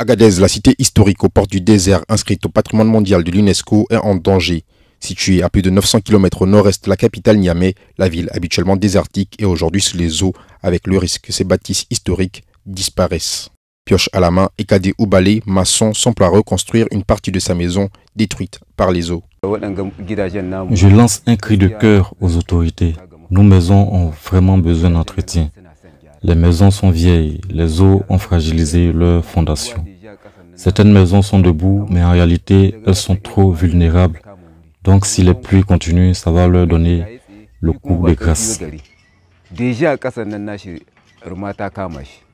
Agadez, la cité historique aux portes du désert inscrite au patrimoine mondial de l'UNESCO, est en danger. Située à plus de 900 km au nord-est de la capitale Niamey, la ville habituellement désertique est aujourd'hui sous les eaux avec le risque que ses bâtisses historiques disparaissent. Pioche à la main, Ekadé Oubalé, maçon, semble à reconstruire une partie de sa maison détruite par les eaux. Je lance un cri de cœur aux autorités. Nos maisons ont vraiment besoin d'entretien. Les maisons sont vieilles, les eaux ont fragilisé leurs fondations. Certaines maisons sont debout, mais en réalité, elles sont trop vulnérables. Donc si les pluies continuent, ça va leur donner le coup de grâce.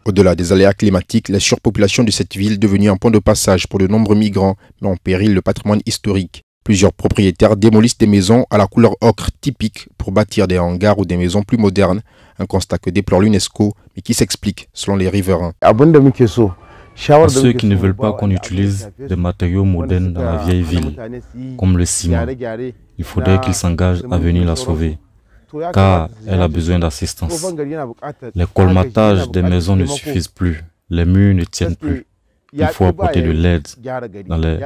Au-delà des aléas climatiques, la surpopulation de cette ville, devenue un point de passage pour de nombreux migrants, met en péril le patrimoine historique. Plusieurs propriétaires démolissent des maisons à la couleur ocre typique pour bâtir des hangars ou des maisons plus modernes, un constat que déplore l'UNESCO, mais qui s'explique selon les riverains. ceux qui ne veulent pas qu'on utilise des matériaux modernes dans la vieille ville, comme le ciment, il faudrait qu'ils s'engagent à venir la sauver, car elle a besoin d'assistance. Les colmatages des maisons ne suffisent plus, les murs ne tiennent plus. Il faut apporter de l'aide dans les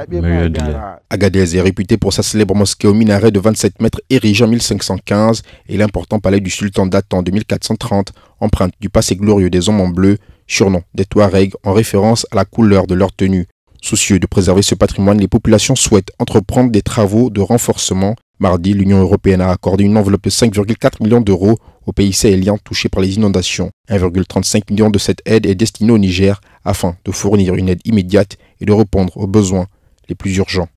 Agadez est réputé pour sa célèbre mosquée au minaret de 27 mètres érigée en 1515 et l'important palais du sultan datant de 1430, empreinte du passé glorieux des hommes en bleu, surnom des Touaregs en référence à la couleur de leur tenue. Soucieux de préserver ce patrimoine, les populations souhaitent entreprendre des travaux de renforcement Mardi, l'Union européenne a accordé une enveloppe de 5,4 millions d'euros aux pays sahéliens touchés par les inondations. 1,35 million de cette aide est destinée au Niger afin de fournir une aide immédiate et de répondre aux besoins les plus urgents.